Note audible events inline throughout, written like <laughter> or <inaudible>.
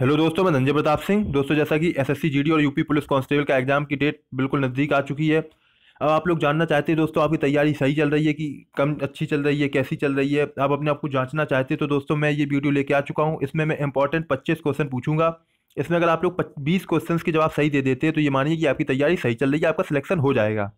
hello दोस्तों मैं धनजय प्रताप सिंह दोस्तों जैसा कि एसएससी जीडी और यूपी पुलिस कांस्टेबल का एग्जाम की डेट बिल्कुल नज़दीक आ चुकी है अब आप लोग जानना चाहते हैं दोस्तों आपकी तैयारी सही चल रही है कि कम अच्छी चल रही है कैसी चल रही है आप अपने आप को जांचना चाहते हैं तो दोस्तों मैं ये वीडियो लेके आ चुका हूँ इसमें मैं इंपॉर्टेंट पच्चीस क्वेश्चन पूछूंगा इसमें अगर आप लोग बीस क्वेश्चन के जवाब सही दे देते हैं तो ये मानिए कि आपकी तैयारी सही चल रही है आपका सिलेक्शन हो जाएगा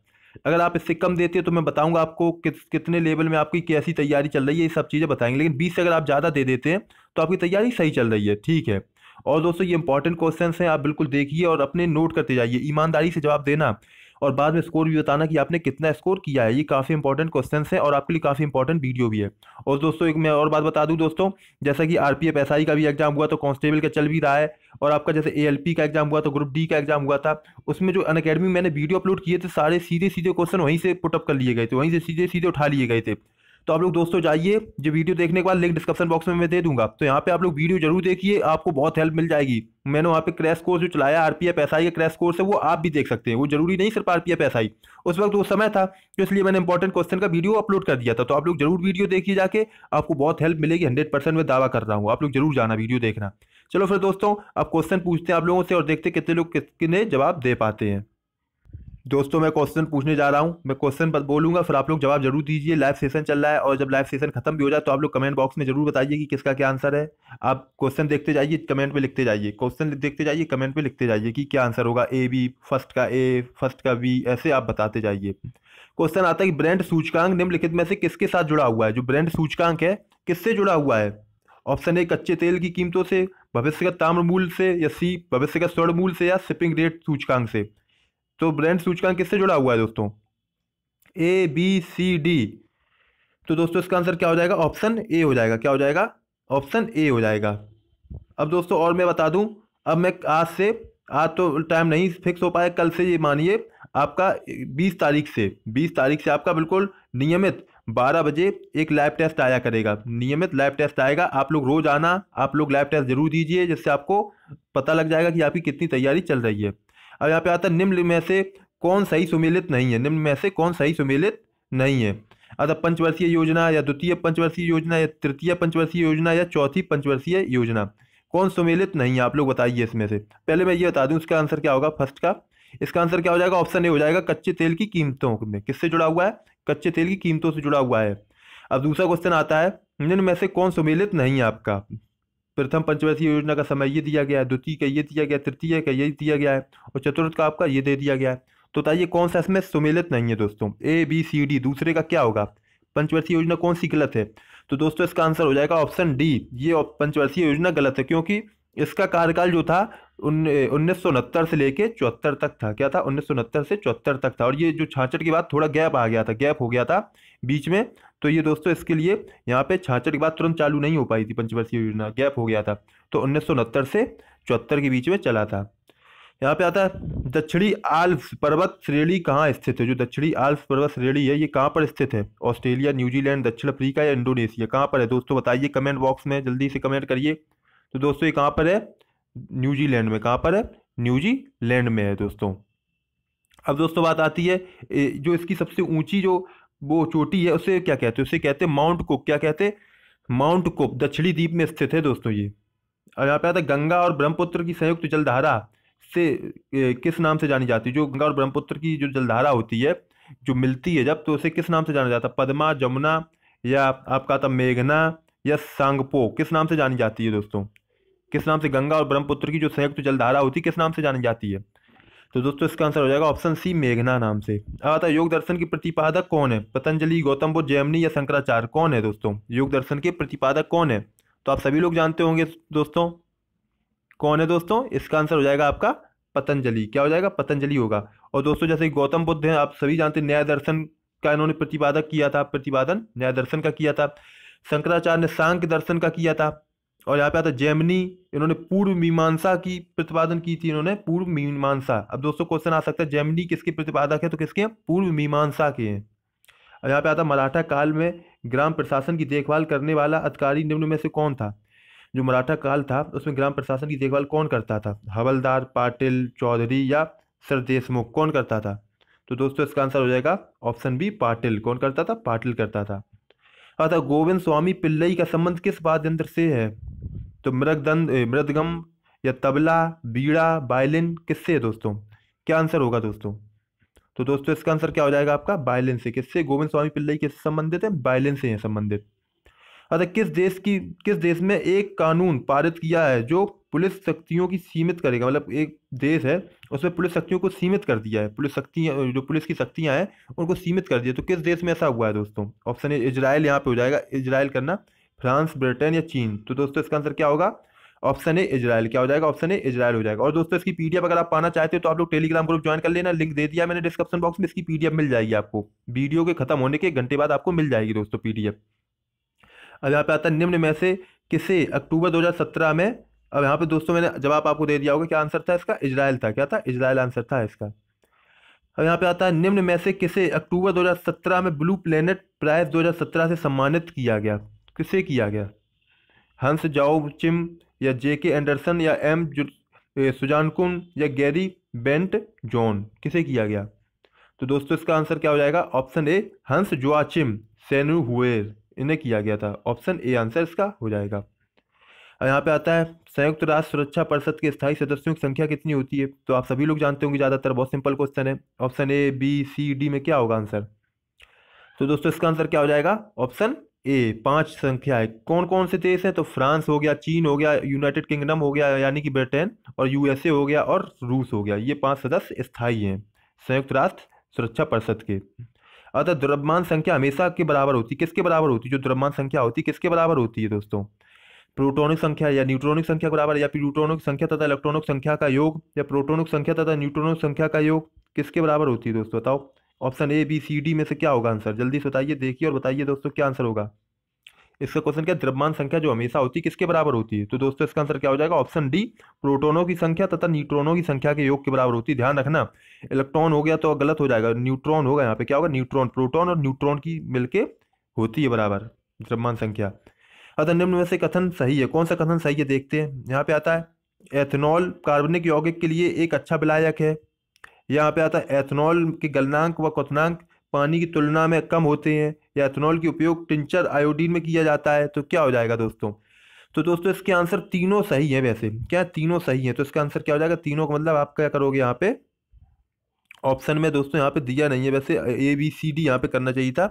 अगर आप इससे कम देते हैं तो मैं बताऊंगा आपको किस कितने लेवल में आपकी कैसी तैयारी चल रही है ये सब चीज़ें बताएंगे लेकिन बीस से अगर आप ज़्यादा दे देते हैं तो आपकी तैयारी सही चल रही है ठीक है और दोस्तों ये इंपॉर्टेंट क्वेश्चन हैं आप बिल्कुल देखिए और अपने नोट करते जाइए ईमानदारी से जवाब देना और बाद में स्कोर भी बताना कि आपने कितना स्कोर किया है ये काफ़ी इंपॉर्टेंट क्वेश्चन है और आपके लिए काफ़ी इंपॉर्टेंट वीडियो भी है और दोस्तों एक मैं और बात बता दूँ दोस्तों जैसा कि आर पी का भी एग्जाम हुआ तो कॉन्स्टेबल का चल भी रहा है और आपका जैसे ए का एग्जाम हुआ तो ग्रुप डी का एग्जाम हुआ था उसमें जो अन मैंने वीडियो अपलोड किए थे सारे सीधे सीधे क्वेश्चन वहीं से पुटअप कर लिए गए थे वहीं से सीधे सीधे उठा लिए गए थे तो आप लोग दोस्तों जाइए जो वीडियो देखने के बाद लिंक डिस्क्रिप्शन बॉक्स में मैं दे दूंगा तो यहाँ पे आप लोग वीडियो जरूर देखिए आपको बहुत हेल्प मिल जाएगी मैंने वहाँ पे क्रैश कोर्स जो चलाया आर पी का क्रैश कोर्स है वो आप भी देख सकते हैं वो जरूरी नहीं सिर्फ आरपीएफ एसआई उस वक्त वो समय था तो इसलिए मैंने इंपॉर्टेंट क्वेश्चन का वीडियो अपलोड कर दिया था तो आप लोग जरूर वीडियो देखिए जाके आपको बहुत हेल्प मिलेगी हंड्रेड परसेंट मैं दावा कर रहा हूँ आप लोग जरूर जाना वीडियो देखना चलो फिर दोस्तों आप क्वेश्चन पूछते हैं आप लोगों से और देखते कितने लोग कितने जवाब दे पाते हैं दोस्तों मैं क्वेश्चन पूछने जा रहा हूँ मैं क्वेश्चन बोलूंगा फिर आप लोग जवाब जरूर दीजिए लाइव सेशन चल रहा है और जब लाइव सेशन खत्म भी हो जाए तो आप लोग कमेंट बॉक्स में जरूर बताइए कि किसका क्या आंसर है आप क्वेश्चन देखते जाइए कमेंट में लिखते जाइए क्वेश्चन देखते जाइए कमेंट में लिखते जाइए कि क्या आंसर होगा ए बी फर्स्ट का ए फर्स्ट का बी ऐसे आप बताते जाइए क्वेश्चन आता है कि ब्रांड सूचकांक निम्नलिखित में से किसके साथ जुड़ा हुआ है जो ब्रांड सूचकांक है किससे जुड़ा हुआ है ऑप्शन ए कच्चे तेल की कीमतों से भविष्यगत ताम्र मूल्य से या सी भविष्यगत स्वर्ण मूल से या शिपिंग रेट सूचकांक से तो ब्रेंड सूचकांक किससे जुड़ा हुआ है दोस्तों ए बी सी डी तो दोस्तों इसका आंसर क्या हो जाएगा ऑप्शन ए हो जाएगा क्या हो जाएगा ऑप्शन ए हो जाएगा अब दोस्तों और मैं बता दूं अब मैं आज से आज तो टाइम नहीं फिक्स हो पाया कल से ये मानिए आपका 20 तारीख से 20 तारीख से आपका बिल्कुल नियमित 12 बजे एक लाइव टेस्ट आया करेगा नियमित लाइव टेस्ट आएगा आप लोग रोज आना आप लोग लाइव टेस्ट जरूर दीजिए जिससे आपको पता लग जाएगा कि आपकी कितनी तैयारी चल रही है अब यहाँ पे आता है निम्न में से कौन सही सुमेलित नहीं है निम्न में से कौन सही सुमेलित नहीं है अतः पंचवर्षीय योजना या द्वितीय पंचवर्षीय योजना या तृतीय पंचवर्षीय योजना या चौथी पंचवर्षीय योजना कौन सुमेलित नहीं है आप लोग बताइए इसमें से पहले मैं ये बता दूं इसका आंसर क्या होगा फर्स्ट का इसका आंसर क्या हो जाएगा ऑप्शन ए हो जाएगा कच्चे तेल की कीमतों में किससे जुड़ा हुआ है कच्चे तेल की कीमतों से जुड़ा हुआ है अब दूसरा क्वेश्चन आता है निम्न में से कौन सुमेलित नहीं है आपका प्रथम पंचवर्षीय योजना का समय ये दिया गया है द्वितीय का ये दिया गया तृतीय का ये दिया गया है और चतुर्थ का आपका ये दे दिया गया है तो बताइए कौन सा इसमें सुमेलित नहीं है दोस्तों ए बी सी डी दूसरे का क्या होगा पंचवर्षीय योजना कौन सी गलत है तो दोस्तों इसका आंसर हो जाएगा ऑप्शन डी ये पंचवर्षीय योजना गलत है क्योंकि इसका कार्यकाल जो था उन्नीस सौ उनहत्तर से लेके चौहत्तर तक था क्या था उन्नीस सौ उनहत्तर से चौहत्तर तक था और ये जो छाछठ के बाद थोड़ा गैप आ गया था गैप हो गया था बीच में तो ये दोस्तों इसके लिए यहाँ पे छाछठ के बाद तुरंत चालू नहीं हो पाई थी पंचवर्षीय योजना गैप हो गया था तो उन्नीस सौ उनहत्तर से चौहत्तर के बीच में चला था यहाँ पे आता है दक्षिणी आल्स पर्वत श्रेणी कहाँ स्थित है जो दक्षिणी आल्स पर्वत श्रेणी है ये कहाँ पर स्थित है ऑस्ट्रेलिया न्यूजीलैंड दक्षिण अफ्रीका या इंडोनेशिया कहाँ पर है दोस्तों बताइए कमेंट बॉक्स में जल्दी से कमेंट करिए तो दोस्तों ये कहाँ पर है न्यूजीलैंड में कहाँ पर है न्यूजीलैंड में है दोस्तों अब दोस्तों बात आती है जो इसकी सबसे ऊंची जो वो चोटी है उसे क्या कहते हैं उसे कहते हैं माउंट कुक क्या कहते हैं माउंट कुक दक्षिणी द्वीप में स्थित है दोस्तों ये और यहाँ पे आता है गंगा और ब्रह्मपुत्र की संयुक्त जलधारा से किस नाम से जानी जाती है जो गंगा और ब्रह्मपुत्र की जो जलधारा होती है जो मिलती है जब तो उसे किस नाम से जाना जाता है पदमा जमुना या आपका था मेघना या सांगपो किस नाम से जानी जाती है दोस्तों किस नाम से गंगा और ब्रह्मपुत्र की जो संयुक्त जलधारा होती है किस नाम से जानी जाती है तो दोस्तों इसका आंसर हो जाएगा ऑप्शन सी मेघना नाम से आता है योग दर्शन की प्रतिपादक कौन है पतंजलि गौतम बुद्ध जैमनी या शंकराचार्य कौन है दोस्तों योग दर्शन के प्रतिपादक कौन है तो आप सभी लोग जानते होंगे दोस्तों कौन है दोस्तों इसका आंसर हो जाएगा आपका पतंजलि क्या हो जाएगा पतंजलि होगा और दोस्तों जैसे गौतम बुद्ध हैं आप सभी जानते न्याय दर्शन का इन्होंने प्रतिपादक किया था प्रतिपादन न्याय दर्शन का किया था शंकराचार्य ने सांख्य दर्शन का किया था और यहाँ पे आता जैमनी जेमनी इन्होंने पूर्व मीमांसा की प्रतिपादन की थी इन्होंने पूर्व मीमांसा अब दोस्तों क्वेश्चन आ सकता है जेमनी किसके प्रतिपादक है तो किसके पूर्व मीमांसा के हैं और यहाँ पे आता मराठा काल में ग्राम प्रशासन की देखभाल करने वाला अधिकारी निम्न में से कौन था जो मराठा काल था उसमें ग्राम प्रशासन की देखभाल कौन करता था हवलदार पाटिल चौधरी या सर देशमुख कौन करता था तो दोस्तों इसका आंसर हो जाएगा ऑप्शन बी पाटिल कौन करता था पाटिल करता था अतः गोविंद स्वामी पिल्लई का संबंध किस वाद्य यंत्र से है तो मृदगंध मृदगम या तबला बीड़ा वायलिन किससे है दोस्तों क्या आंसर होगा दोस्तों तो दोस्तों इसका आंसर क्या हो जाएगा आपका वायलिन से किससे गोविंद स्वामी पिल्लई किससे संबंधित है वायलिन से हैं संबंधित अतः अच्छा, किस देश की किस देश में एक कानून पारित किया है जो पुलिस शक्तियों की सीमित करेगा मतलब एक देश है उसमें पुलिस शक्तियों को सीमित कर दिया है पुलिस शक्तियाँ जो पुलिस की शक्तियाँ हैं उनको सीमित कर दिया तो किस देश में ऐसा हुआ है दोस्तों ऑप्शन ए इजराइल यहाँ पे हो जाएगा इजराइल करना फ्रांस ब्रिटेन या चीन तो दोस्तों इसका आंसर क्या होगा ऑप्शन ए इजराइल क्या हो जाएगा ऑप्शन ए इजराइल हो जाएगा और दोस्तों इसकी पीडीएफ अगर आप पाना चाहते हो तो आप लोग टेलीग्राम ग्रुप ज्वाइन कर लेना लिंक दे दिया मैंने डिस्क्रिप्शन बॉक्स में इसकी पीडीएफ मिल जाएगी आपको वीडियो के खत्म होने के घंटे बाद आपको मिल जाएगी दोस्तों पीडीएफ अब यहाँ पे आता है निम्न में से किसे अक्टूबर दो में अब यहाँ पे दोस्तों मैंने जवाब आपको दे दिया होगा क्या आंसर था इसका इजराइल था क्या था इजराइल आंसर था इसका अब यहाँ पे आता है निम्न में से किसे अक्टूबर 2017 में ब्लू प्लेनेट प्राइज 2017 से सम्मानित किया गया किसे किया गया हंस जाओ चिम या जे के एंडरसन या एम सुजानकुन या गैरी बेंट जॉन किसे किया गया तो दोस्तों इसका आंसर क्या हो जाएगा ऑप्शन ए हंस जोआचिम सेनू हुएर इन्हें किया गया था ऑप्शन ए आंसर इसका हो जाएगा यहाँ पे आता है संयुक्त राष्ट्र सुरक्षा परिषद के स्थायी सदस्यों की संख्या कितनी होती है तो आप सभी लोग जानते होंगे ज़्यादातर बहुत सिंपल क्वेश्चन है option A B C D में क्या होगा आंसर तो दोस्तों इसका आंसर क्या हो जाएगा ऑप्शन ए पांच संख्या है कौन कौन से देश हैं तो फ्रांस हो गया चीन हो गया यूनाइटेड किंगडम हो गया यानी कि ब्रिटेन और यूएसए हो गया और रूस हो गया ये पांच सदस्य स्थायी हैं संयुक्त राष्ट्र सुरक्षा परिषद के अतः द्रव्यमान संख्या हमेशा के बराबर होती है किसके बराबर होती है जो द्रव्यमान संख्या होती है किसके बराबर होती है दोस्तों प्रोटोनिक संख्या या न्यूट्रॉनिक संख्या बराबर या फिर न्यूट्रॉनिक संख्या तथा इलेक्ट्रॉनिक संख्या का योग या प्रोटोनिक संख्या तथा न्यूट्रॉनिक संख्या का योग किसके बराबर होती है दोस्तों बताओ option A B C D में से क्या होगा आंसर जल्दी से बताइए देखिए और बताइए दोस्तों क्या आंसर होगा इसका क्वेश्चन क्या द्रव्यमान संख्या जो हमेशा होती है किसके बराबर होती है तो दोस्तों इसका आंसर क्या हो जाएगा ऑप्शन डी प्रोटोनों की संख्या तथा न्यूट्रॉनों की संख्या के योग के बराबर होती है ध्यान रखना इलेक्ट्रॉन हो गया तो गलत हो जाएगा न्यूट्रॉन होगा यहाँ पे क्या होगा न्यूट्रॉन प्रोटोन और न्यूट्रॉन की मिलकर होती है बराबर द्रव्यमान संख्या अतः निम्न में से कथन सही है कौन सा कथन सही है देखते हैं यहाँ पे आता है एथेनॉल कार्बनिक यौगिक के लिए एक अच्छा विलायक है यहाँ पे आता है एथनॉल के गलनांक व क्वनांक पानी की तुलना में कम होते हैं या एथनॉल के उपयोग टिंचर आयोडीन में किया जाता है तो क्या हो जाएगा दोस्तों तो दोस्तों इसके आंसर तीनों सही है वैसे क्या तीनों सही है तो इसका आंसर क्या हो जाएगा तीनों का मतलब आप क्या करोगे यहाँ पे ऑप्शन में दोस्तों यहाँ पे दिया नहीं है वैसे ए बी सी डी यहाँ पे करना चाहिए था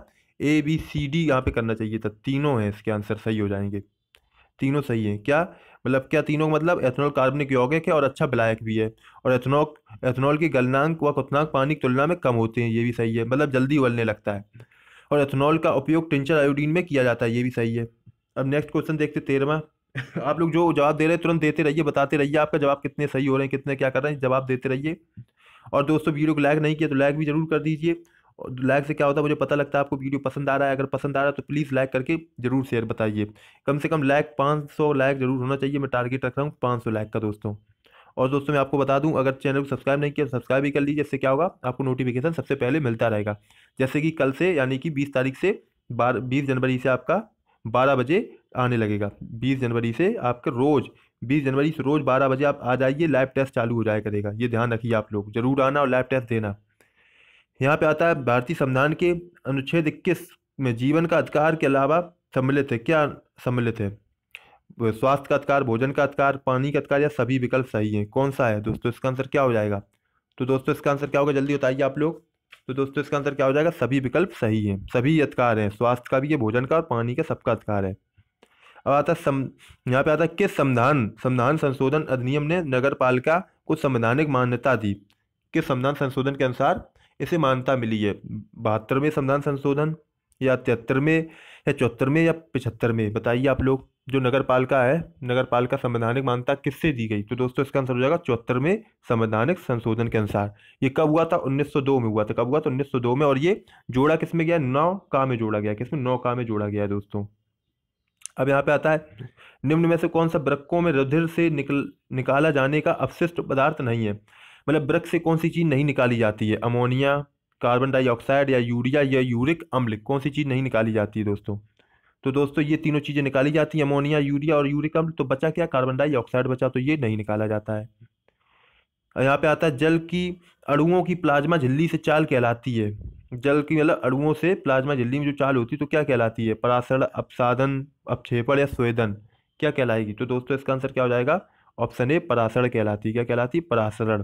ए बी सी डी यहाँ पे करना चाहिए था तीनों हैं इसके आंसर सही हो जाएंगे तीनों सही हैं क्या मतलब क्या तीनों मतलब एथनॉल कार्बनिक यौगिक है और अच्छा ब्लैक भी है और एथनॉक एथनॉल की गलनांक व कुतनांक पानी की तुलना में कम होते हैं ये भी सही है मतलब जल्दी उबलने लगता है और एथनॉल का उपयोग टिंचर आयोडीन में किया जाता है ये भी सही है अब नेक्स्ट क्वेश्चन देखते तेरहवा <laughs> आप लोग जो जवाब दे रहे हैं तुरंत देते रहिए बताते रहिए आपका जवाब कितने सही हो रहे हैं कितने क्या कर रहे हैं जवाब देते रहिए और दोस्तों वीडियो को लाइक नहीं किया तो लाइक भी जरूर कर दीजिए और लाइक से क्या होता है मुझे पता लगता है आपको वीडियो पसंद आ रहा है अगर पसंद आ रहा है तो प्लीज़ लाइक करके जरूर शेयर बताइए कम से कम लाइक पाँच सौ लाइक जरूर होना चाहिए मैं टारगेट रख रहा हूँ पाँच सौ लाइक का दोस्तों और दोस्तों मैं आपको बता दूँ अगर चैनल को सब्सक्राइब नहीं किया तो सब्सक्राइब भी कर लीजिए इससे क्या होगा आपको नोटिफिकेशन सबसे पहले मिलता रहेगा जैसे कि कल से यानी कि बीस तारीख से बारह बीस जनवरी से आपका बारह बजे आने लगेगा बीस जनवरी से आपके रोज़ बीस जनवरी से रोज़ बारह बजे आप आ जाइए लाइव टेस्ट चालू हो जाया करेगा ये ध्यान रखिए आप लोग जरूर आना और लाइव टेस्ट देना यहाँ पे आता है भारतीय संविधान के अनुच्छेद इक्कीस में जीवन का अधिकार के अलावा सम्मिलित है क्या सम्मिलित है स्वास्थ्य का अधिकार भोजन का अधिकार पानी का अधिकार या सभी विकल्प सही है कौन सा है दोस्तों इसका आंसर क्या हो जाएगा तो दोस्तों इसका आंसर क्या होगा जल्दी बताइए आप लोग तो दोस्तों इसका आंसर क्या हो जाएगा सभी विकल्प सही है सभी अधिकार हैं स्वास्थ्य का भी है भोजन का और पानी का सबका अधिकार है अब आता सम यहाँ पे आता है किस संविधान संविधान संशोधन अधिनियम ने नगर पालिका को संवैधानिक मान्यता दी किस संविधान संशोधन के अनुसार इसे मान्यता मिली है बहत्तरवें संविधान संशोधन या तिहत्तरवें या चौहत्तरवें या पिछहत्तरवें बताइए आप लोग जो नगर पालिका है नगर पालिका संवैधानिक मान्यता किससे दी गई तो दोस्तों इसका आंसर हो जाएगा चौहत्तरवें संवैधानिक संशोधन के अनुसार ये कब हुआ था 1902 में हुआ था कब हुआ था 1902 में और ये जोड़ा किस में गया नौ का में जोड़ा गया किसमें नौ का में जोड़ा गया है दोस्तों अब यहाँ पे आता है निम्न में से कौन सा ब्रक्कों में रुधिर से निकल निकाला जाने का अवशिष्ट पदार्थ नहीं है मतलब वृक्ष से कौन सी चीज़ नहीं निकाली जाती है अमोनिया कार्बन डाइऑक्साइड या यूरिया या यूरिक अम्ल कौन सी चीज़ नहीं निकाली जाती है दोस्तों तो दोस्तों ये तीनों चीज़ें निकाली जाती हैं अमोनिया यूरिया और यूरिक अम्ल तो बचा क्या कार्बन डाइऑक्साइड बचा तो ये नहीं निकाला जाता है यहाँ पे आता है जल की अड़ुओं की प्लाज्मा झिल्ली से चाल कहलाती है जल की मतलब अड़ुओं से प्लाज्मा झिल्ली में जो चाल होती है तो क्या कहलाती है परासरण अपसाधन अपक्षेपण या स्वेदन क्या कहलाएगी तो दोस्तों इसका आंसर क्या हो जाएगा ऑप्शन ए परासरण कहलाती है क्या कहलाती है परासरण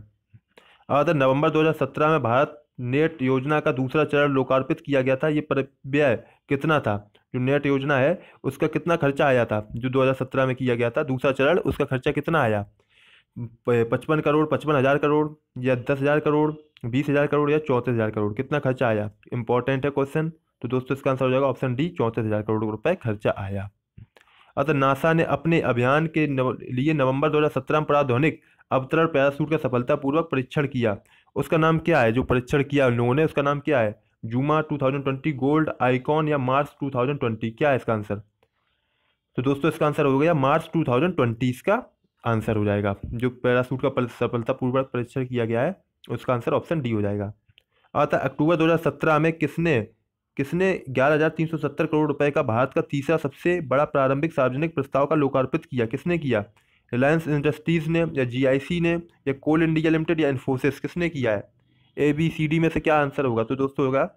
अगर नवंबर 2017 में भारत नेट योजना का दूसरा चरण लोकार्पित किया गया था ये व्यय कितना था जो नेट योजना है उसका कितना खर्चा आया था जो 2017 में किया गया था दूसरा चरण उसका खर्चा कितना आया पचपन करोड़ पचपन हज़ार करोड़ या दस हज़ार करोड़ बीस हज़ार करोड़ या चौंतीस हज़ार करोड़ कितना खर्चा आया इंपॉर्टेंट है क्वेश्चन तो दोस्तों इसका आंसर हो जाएगा ऑप्शन डी चौंतीस हज़ार करोड़ रुपए खर्चा आया अतः नासा ने अपने अभियान के नव, लिए नवंबर सत्रह में प्राधोनिक अवतरण पैरासूट का सफलतापूर्वक परीक्षण किया उसका नाम क्या है जो परीक्षण किया उन लोगों ने उसका नाम क्या है जुमा 2020 गोल्ड आइकॉन या मार्स 2020 क्या है इसका आंसर तो दोस्तों इसका आंसर हो गया मार्च टू इसका आंसर हो जाएगा जो पैरासूट का सफलतापूर्वक परीक्षण किया गया है उसका आंसर ऑप्शन डी हो जाएगा अतः अक्टूबर दो में किसने किसने 11,370 करोड़ रुपए का भारत का तीसरा सबसे बड़ा प्रारंभिक सार्वजनिक प्रस्ताव का लोकार्पित किया किसने किया रिलायंस इंडस्ट्रीज़ ने या जीआईसी ने या कोल इंडिया लिमिटेड या इन्फोसिस किसने किया है ए बी सी डी में से क्या आंसर होगा तो दोस्तों होगा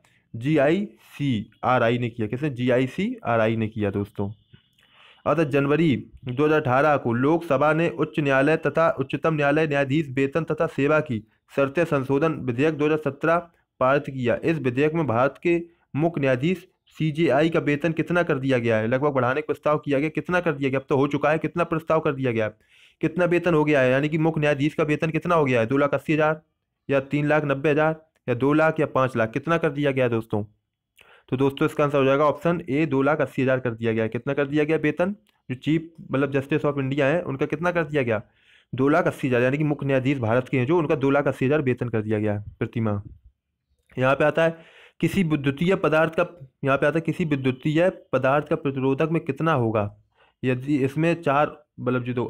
जी आई सी आर आई ने किया किसने जी आई सी आर आई ने किया दोस्तों अतः जनवरी 2018 को लोकसभा ने उच्च न्यायालय तथा उच्चतम न्यायालय न्यायाधीश वेतन तथा सेवा की शर्तें संशोधन विधेयक 2017 पारित किया इस विधेयक में भारत के मुख्य न्यायाधीश सीजेआई का वेतन कितना कर दिया गया है लगभग बढ़ाने का प्रस्ताव किया गया कितना कर दिया गया अब तो हो चुका है कितना प्रस्ताव कर दिया गया कितना वेतन हो गया है यानी कि मुख्य न्यायाधीश का वेतन कितना हो गया है दो लाख अस्सी हज़ार या तीन लाख नब्बे हज़ार या दो लाख या पाँच लाख कितना कर दिया गया है दोस्तों तो दोस्तों इसका आंसर हो जाएगा ऑप्शन ए दो लाख अस्सी हज़ार कर दिया गया कितना कर दिया गया वेतन जो चीफ मतलब जस्टिस ऑफ इंडिया है उनका कितना कर दिया गया दो लाख अस्सी हज़ार यानी कि मुख्य न्यायाधीश भारत के हैं जो उनका दो लाख अस्सी हज़ार वेतन कर दिया गया प्रतिमा यहाँ पे आता है किसी विद्युतीय पदार्थ का यहाँ पे आता है किसी विद्युतीय पदार्थ का प्रतिरोधक में कितना होगा यदि इसमें चार मतलब जो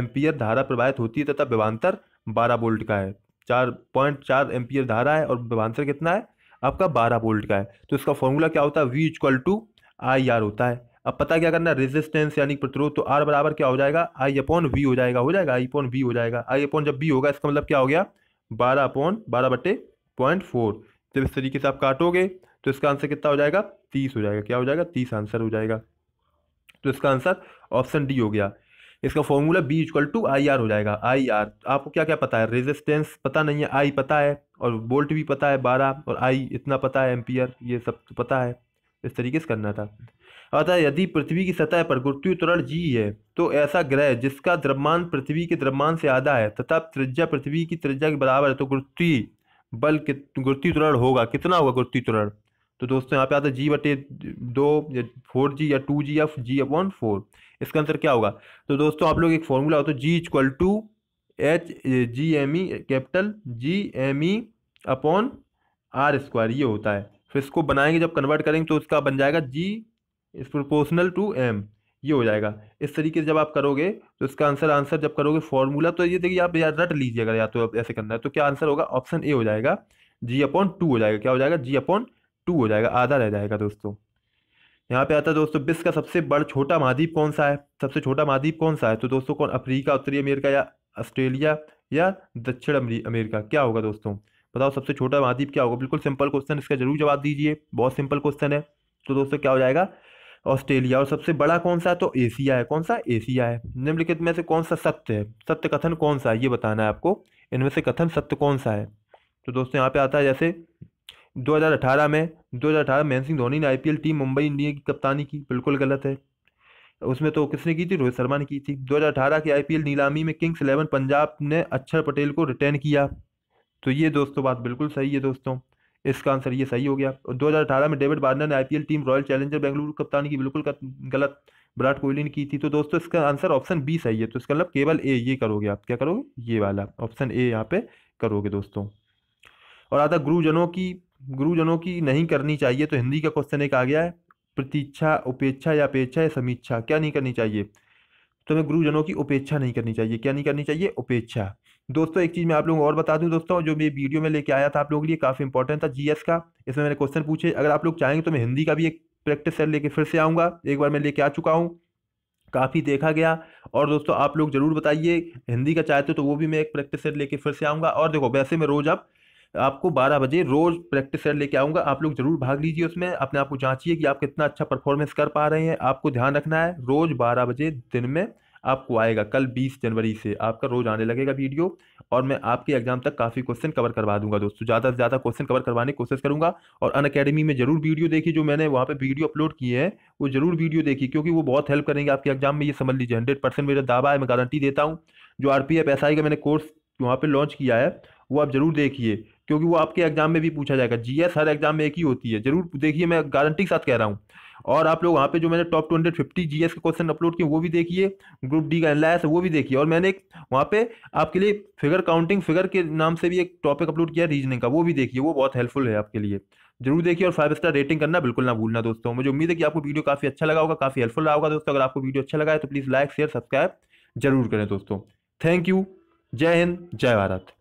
एम्पियर धारा प्रवाहित होती है तथा विभांतर बारह बोल्ट का है चार पॉइंट चार एम्पियर धारा है और विभांतर कितना है आपका बारह बोल्ट का है तो इसका फॉर्मूला क्या होता है V equal to I R होता है अब पता क्या करना रेजिस्टेंस यानी प्रतिरोध तो आर बराबर क्या हो जाएगा आई अपॉन वी हो जाएगा हो जाएगा आई अपॉन वी हो जाएगा आई अपॉन जब बी होगा इसका मतलब क्या हो गया बारह अपॉन बारह बटे पॉइंट फोर जब इस तरीके से आप काटोगे तो इसका आंसर कितना हो जाएगा तीस हो जाएगा क्या हो जाएगा तीस आंसर हो जाएगा तो इसका आंसर ऑप्शन डी हो गया इसका formula B equal to I R हो जाएगा आई आर आपको क्या क्या पता है रेजिस्टेंस पता नहीं है आई पता है और वोल्ट भी पता है बारह और आई इतना पता है एम्पियर ये सब तो पता है इस तरीके से करना था अतः यदि पृथ्वी की सतह पर गुरुत्वीय त्वरण जी है तो ऐसा ग्रह जिसका द्रव्यमान पृथ्वी के द्रव्यमान से आधा है तथा त्रिज्या पृथ्वी की त्रिज्या के बराबर है तो गुरुत्वीय बल गुरुत्व त्वरण होगा कितना होगा गुरुत्व त्वरण तो दोस्तों यहाँ पे आता है जी बटे दो या फोर जी या टू जी या जी अपॉन फोर इसका आंसर क्या होगा तो दोस्तों आप लोग एक फॉर्मूला होता है G equal to H G M E capital G M E upon R square ये होता है फिर इसको बनाएंगे जब कन्वर्ट करेंगे तो उसका बन जाएगा G is proportional to M ये हो जाएगा इस तरीके से जब आप करोगे तो इसका आंसर आंसर जब करोगे फॉर्मूला तो ये देखिए आप यार रट लीजिए अगर या तो ऐसे करना है तो क्या आंसर होगा ऑप्शन ए हो जाएगा जी अपॉन टू हो जाएगा क्या हो जाएगा जी अपॉन टू हो जाएगा आधा रह जाएगा दोस्तों यहाँ पे आता है दोस्तों विश्व का सबसे बड़ा छोटा महाद्वीप कौन सा है सबसे छोटा महाद्वीप कौन सा है तो दोस्तों कौन अफ्रीका उत्तरी अमेरिका या ऑस्ट्रेलिया या दक्षिण अमेरिका क्या होगा दोस्तों बताओ सबसे छोटा महाद्वीप क्या होगा बिल्कुल सिंपल क्वेश्चन इसका जरूर जवाब दीजिए बहुत सिंपल क्वेश्चन है तो दोस्तों क्या हो जाएगा ऑस्ट्रेलिया और सबसे बड़ा कौन सा है तो एशिया है कौन सा एशिया है निम्नलिखित में से कौन सा सत्य है सत्य कथन कौन सा है ये बताना है आपको इनमें से कथन सत्य कौन सा है तो दोस्तों यहाँ पे आता है जैसे 2018 में 2018 महेंद्र सिंह धोनी ने आईपीएल टीम मुंबई इंडियन की कप्तानी की बिल्कुल गलत है उसमें तो किसने की थी रोहित शर्मा ने की थी 2018 की आईपीएल नीलामी में किंग्स इलेवन पंजाब ने अक्षर पटेल को रिटर्न किया तो ये दोस्तों बात बिल्कुल सही है दोस्तों इसका आंसर ये सही हो गया और दो में डेविड वार्नर ने IPL team Royal Challenger Bengaluru कप्तान की बिल्कुल गलत विराट कोहली ने की थी तो दोस्तों इसका आंसर ऑप्शन बी सही है तो इसका मतलब केवल ए ये करोगे आप क्या करोगे ये वाला ऑप्शन ए यहाँ पे करोगे दोस्तों और आता गुरुजनों की गुरुजनों की नहीं करनी चाहिए तो हिंदी का क्वेश्चन एक आ गया है प्रतीक्षा उपेक्षा या अपेक्षा या समीक्षा क्या नहीं करनी चाहिए तो हमें गुरुजनों की उपेक्षा नहीं करनी चाहिए क्या नहीं करनी चाहिए उपेक्षा दोस्तों एक चीज़ मैं आप लोगों को और बता दूं दोस्तों जो मैं वीडियो में लेके आया था आप लोगों के लिए काफ़ी इंपॉर्टेंट था जीएस का इसमें मैंने क्वेश्चन पूछे अगर आप लोग चाहेंगे तो मैं हिंदी का भी एक प्रैक्टिस सेट लेके फिर से आऊँगा एक बार मैं लेके आ चुका हूँ काफ़ी देखा गया और दोस्तों आप लोग ज़रूर बताइए हिंदी का चाहते हो तो वो भी मैं एक प्रैक्टिस सेट लेके फिर से आऊँगा और देखो वैसे मैं रोज़ अब आपको 12 बजे रोज़ प्रैक्टिस सेट लेके आऊँगा आप लोग ज़रूर भाग लीजिए उसमें अपने आप को जांचिए कि आप कितना अच्छा परफॉर्मेंस कर पा रहे हैं आपको ध्यान रखना है रोज़ बारह बजे दिन में आपको आएगा कल बीस जनवरी से आपका रोज़ आने लगेगा वीडियो और मैं आपके एग्जाम तक काफ़ी क्वेश्चन कवर करवा दूंगा दोस्तों ज़्यादा से ज़्यादा क्वेश्चन कवर करवाने की कोशिश करूँगा और अन अकेडमी में जरूर वीडियो देखी जो मैंने वहाँ पर वीडियो अपलोड किए हैं वो जरूर वीडियो देखी क्योंकि वो बहुत हेल्प करेंगे आपके एग्जाम में ये समझ लीजिए हंड्रेड मेरा दावा है मैं गारंटी देता हूँ जो आर पी का मैंने कोर्स वहाँ पर लॉन्च किया है वो आप ज़रूर देखिए क्योंकि वो आपके एग्जाम में भी पूछा जाएगा जी हर एग्जाम में एक ही होती है जरूर देखिए मैं गारंटी के साथ कह रहा हूँ और आप लोग वहाँ पे जो मैंने top two hundred fifty G K question upload किए वो भी देखिए ग्रुप डी का एनलायस वो भी देखिए और मैंने एक वहाँ पे आपके लिए फिगर काउंटिंग फिगर के नाम से भी एक टॉपिक अपलोड किया रीजनिंग का वो भी देखिए वो बहुत हेल्पफुल है आपके लिए जरूर देखिए और फाइव स्टार रेटिंग करना बिल्कुल ना भूलना दोस्तों मुझे उम्मीद है कि आपको वीडियो काफ़ी अच्छा लगा होगा काफ़ी हेल्पफुल रहा होगा दोस्तों अगर आपको वीडियो अच्छा लगा है तो प्लीज़ लाइक शेयर सब्सक्राइब जरूर करें दोस्तों थैंक यू जय हिंद जय भारत